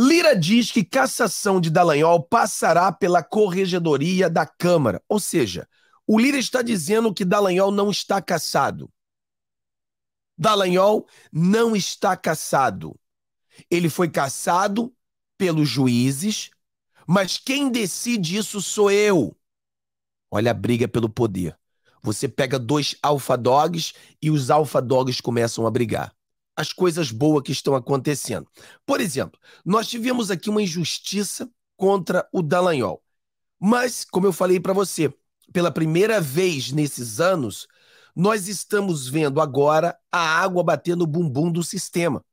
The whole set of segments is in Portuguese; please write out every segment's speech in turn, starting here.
Lira diz que cassação de Dallagnol passará pela corregedoria da Câmara. Ou seja, o Lira está dizendo que Dallagnol não está cassado. Dallagnol não está cassado. Ele foi cassado pelos juízes, mas quem decide isso sou eu. Olha a briga pelo poder. Você pega dois dogs e os dogs começam a brigar as coisas boas que estão acontecendo. Por exemplo, nós tivemos aqui uma injustiça contra o Dallagnol. Mas, como eu falei para você, pela primeira vez nesses anos, nós estamos vendo agora a água bater no bumbum do sistema.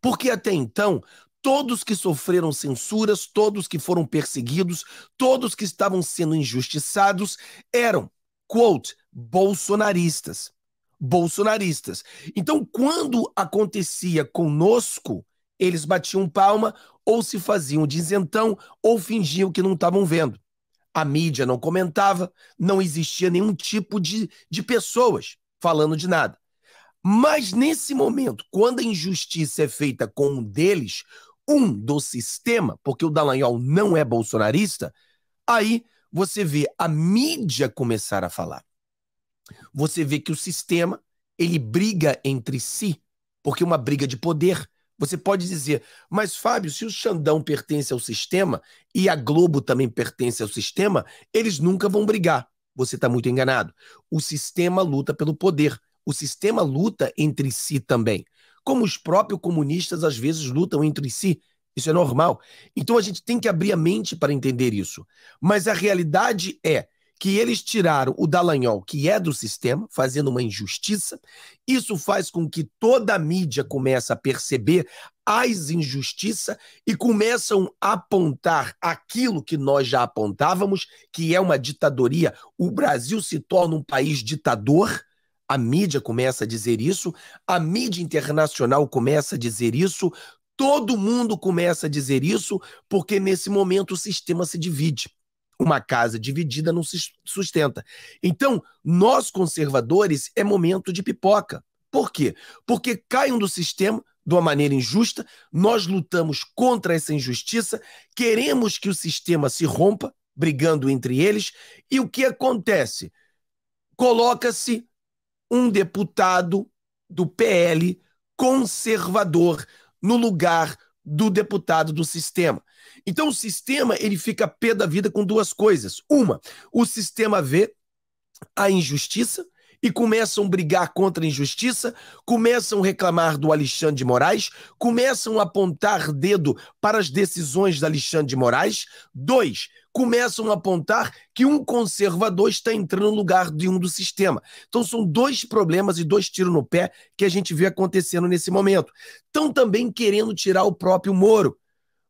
Porque até então, todos que sofreram censuras, todos que foram perseguidos, todos que estavam sendo injustiçados eram, quote, bolsonaristas bolsonaristas. Então, quando acontecia conosco, eles batiam palma ou se faziam de isentão ou fingiam que não estavam vendo. A mídia não comentava, não existia nenhum tipo de, de pessoas falando de nada. Mas nesse momento, quando a injustiça é feita com um deles, um do sistema, porque o Dallagnol não é bolsonarista, aí você vê a mídia começar a falar você vê que o sistema ele briga entre si, porque uma briga de poder. Você pode dizer, mas Fábio, se o Xandão pertence ao sistema e a Globo também pertence ao sistema, eles nunca vão brigar. Você está muito enganado. O sistema luta pelo poder. O sistema luta entre si também. Como os próprios comunistas às vezes lutam entre si. Isso é normal. Então a gente tem que abrir a mente para entender isso. Mas a realidade é que eles tiraram o Dallagnol, que é do sistema, fazendo uma injustiça. Isso faz com que toda a mídia comece a perceber as injustiças e começam a apontar aquilo que nós já apontávamos, que é uma ditadoria. O Brasil se torna um país ditador. A mídia começa a dizer isso, a mídia internacional começa a dizer isso, todo mundo começa a dizer isso, porque nesse momento o sistema se divide uma casa dividida não se sustenta. Então, nós conservadores é momento de pipoca. Por quê? Porque caem do sistema de uma maneira injusta, nós lutamos contra essa injustiça, queremos que o sistema se rompa, brigando entre eles, e o que acontece? Coloca-se um deputado do PL conservador no lugar do deputado do sistema. Então o sistema ele fica pé da vida com duas coisas. Uma, o sistema vê a injustiça e começam a brigar contra a injustiça, começam a reclamar do Alexandre de Moraes, começam a apontar dedo para as decisões da Alexandre de Moraes. Dois, começam a apontar que um conservador está entrando no lugar de um do sistema. Então são dois problemas e dois tiros no pé que a gente vê acontecendo nesse momento. Estão também querendo tirar o próprio Moro.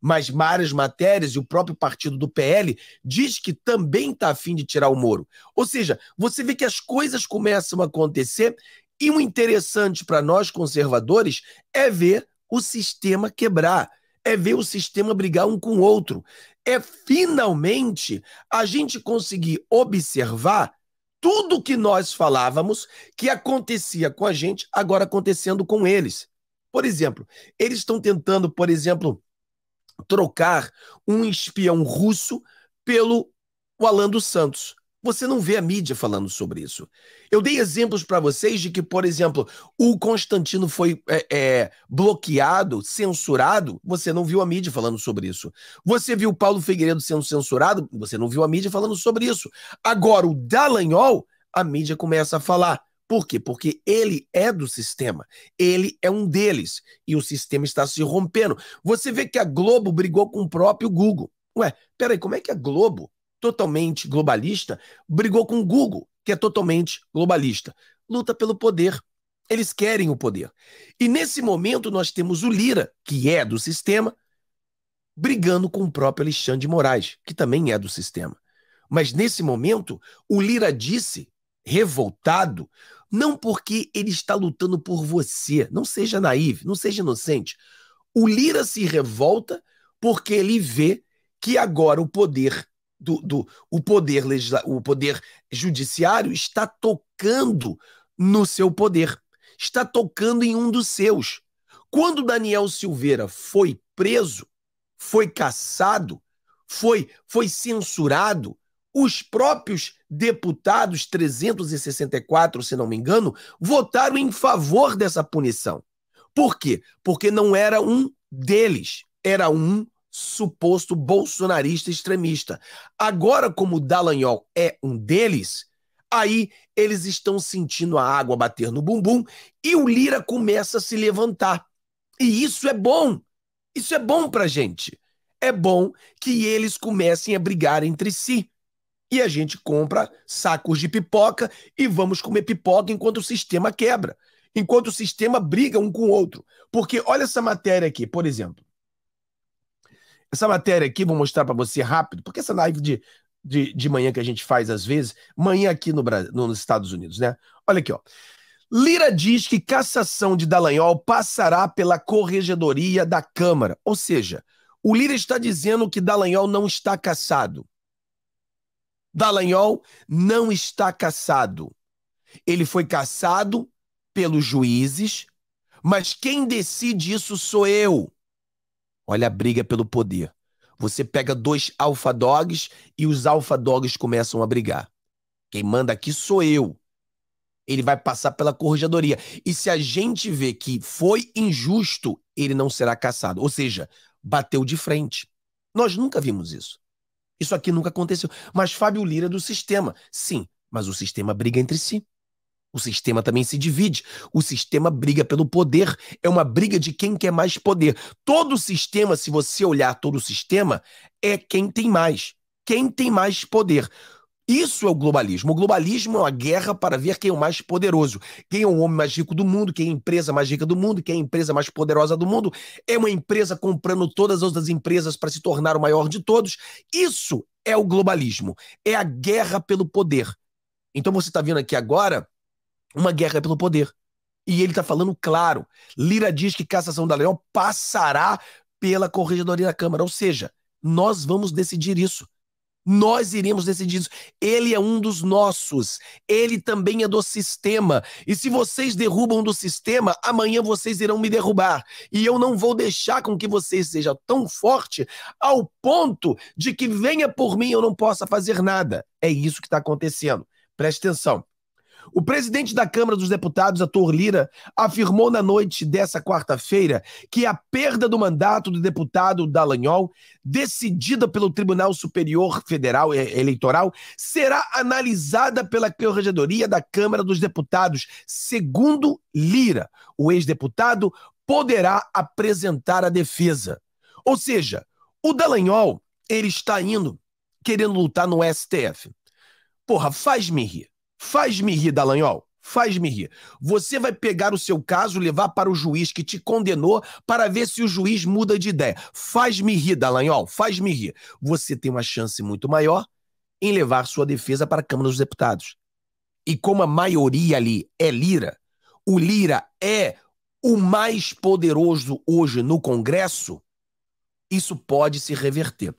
Mas várias matérias e o próprio partido do PL diz que também está afim de tirar o Moro. Ou seja, você vê que as coisas começam a acontecer e o interessante para nós conservadores é ver o sistema quebrar, é ver o sistema brigar um com o outro, é finalmente a gente conseguir observar tudo que nós falávamos que acontecia com a gente, agora acontecendo com eles. Por exemplo, eles estão tentando, por exemplo, trocar um espião russo pelo o Alan dos Santos. Você não vê a mídia falando sobre isso. Eu dei exemplos para vocês de que, por exemplo, o Constantino foi é, é, bloqueado, censurado. Você não viu a mídia falando sobre isso. Você viu o Paulo Figueiredo sendo censurado. Você não viu a mídia falando sobre isso. Agora, o Dallagnol, a mídia começa a falar. Por quê? Porque ele é do sistema. Ele é um deles. E o sistema está se rompendo. Você vê que a Globo brigou com o próprio Google. Ué, peraí, como é que a Globo totalmente globalista, brigou com o Google, que é totalmente globalista. Luta pelo poder. Eles querem o poder. E nesse momento nós temos o Lira, que é do sistema, brigando com o próprio Alexandre de Moraes, que também é do sistema. Mas nesse momento, o Lira disse, revoltado, não porque ele está lutando por você, não seja naive, não seja inocente. O Lira se revolta porque ele vê que agora o poder do, do o poder legisla, o poder judiciário está tocando no seu poder, está tocando em um dos seus. Quando Daniel Silveira foi preso, foi caçado, foi foi censurado, os próprios deputados 364, se não me engano, votaram em favor dessa punição. Por quê? Porque não era um deles, era um suposto bolsonarista extremista. Agora, como Dallagnol é um deles, aí eles estão sentindo a água bater no bumbum e o Lira começa a se levantar. E isso é bom. Isso é bom pra gente. É bom que eles comecem a brigar entre si. E a gente compra sacos de pipoca e vamos comer pipoca enquanto o sistema quebra, enquanto o sistema briga um com o outro. Porque olha essa matéria aqui, por exemplo. Essa matéria aqui, vou mostrar para você rápido, porque essa live de, de, de manhã que a gente faz às vezes, manhã aqui no, no, nos Estados Unidos, né? Olha aqui, ó. Lira diz que cassação de Dallagnol passará pela corregedoria da Câmara. Ou seja, o Lira está dizendo que Dallagnol não está cassado. Dallagnol não está cassado. Ele foi cassado pelos juízes, mas quem decide isso sou eu. Olha a briga pelo poder. Você pega dois alfa dogs e os alfa dogs começam a brigar. Quem manda aqui sou eu. Ele vai passar pela corregedoria. E se a gente vê que foi injusto, ele não será caçado. Ou seja, bateu de frente. Nós nunca vimos isso. Isso aqui nunca aconteceu. Mas Fábio Lira é do sistema. Sim, mas o sistema briga entre si. O sistema também se divide. O sistema briga pelo poder. É uma briga de quem quer mais poder. Todo sistema, se você olhar todo o sistema, é quem tem mais. Quem tem mais poder. Isso é o globalismo. O globalismo é uma guerra para ver quem é o mais poderoso. Quem é o homem mais rico do mundo, quem é a empresa mais rica do mundo, quem é a empresa mais poderosa do mundo. É uma empresa comprando todas as outras empresas para se tornar o maior de todos. Isso é o globalismo. É a guerra pelo poder. Então você está vendo aqui agora uma guerra pelo poder. E ele está falando claro. Lira diz que cassação da Leão passará pela Corregedoria da Câmara. Ou seja, nós vamos decidir isso. Nós iremos decidir isso. Ele é um dos nossos. Ele também é do sistema. E se vocês derrubam do sistema, amanhã vocês irão me derrubar. E eu não vou deixar com que vocês seja tão forte ao ponto de que venha por mim eu não possa fazer nada. É isso que está acontecendo. Preste atenção. O presidente da Câmara dos Deputados, Ator Lira, afirmou na noite dessa quarta-feira que a perda do mandato do deputado Dallagnol, decidida pelo Tribunal Superior Federal Eleitoral, será analisada pela Corregedoria da Câmara dos Deputados. Segundo Lira, o ex-deputado poderá apresentar a defesa. Ou seja, o Dallagnol, ele está indo querendo lutar no STF. Porra, faz-me rir. Faz-me rir, Dallagnol. Faz-me rir. Você vai pegar o seu caso, levar para o juiz que te condenou para ver se o juiz muda de ideia. Faz-me rir, Dallagnol. Faz-me rir. Você tem uma chance muito maior em levar sua defesa para a Câmara dos Deputados. E como a maioria ali é Lira, o Lira é o mais poderoso hoje no Congresso, isso pode se reverter.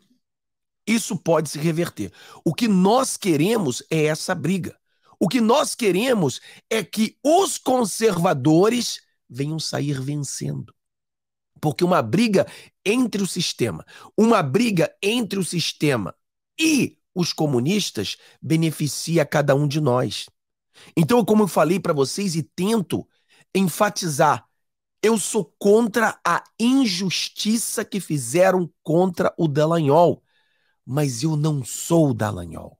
Isso pode se reverter. O que nós queremos é essa briga. O que nós queremos é que os conservadores venham sair vencendo. Porque uma briga entre o sistema, uma briga entre o sistema e os comunistas beneficia cada um de nós. Então, como eu falei para vocês e tento enfatizar, eu sou contra a injustiça que fizeram contra o Dallagnol, mas eu não sou o Dallagnol.